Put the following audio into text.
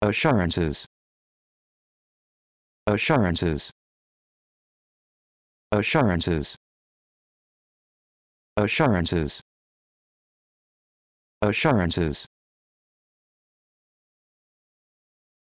assurances assurances assurances assurances assurances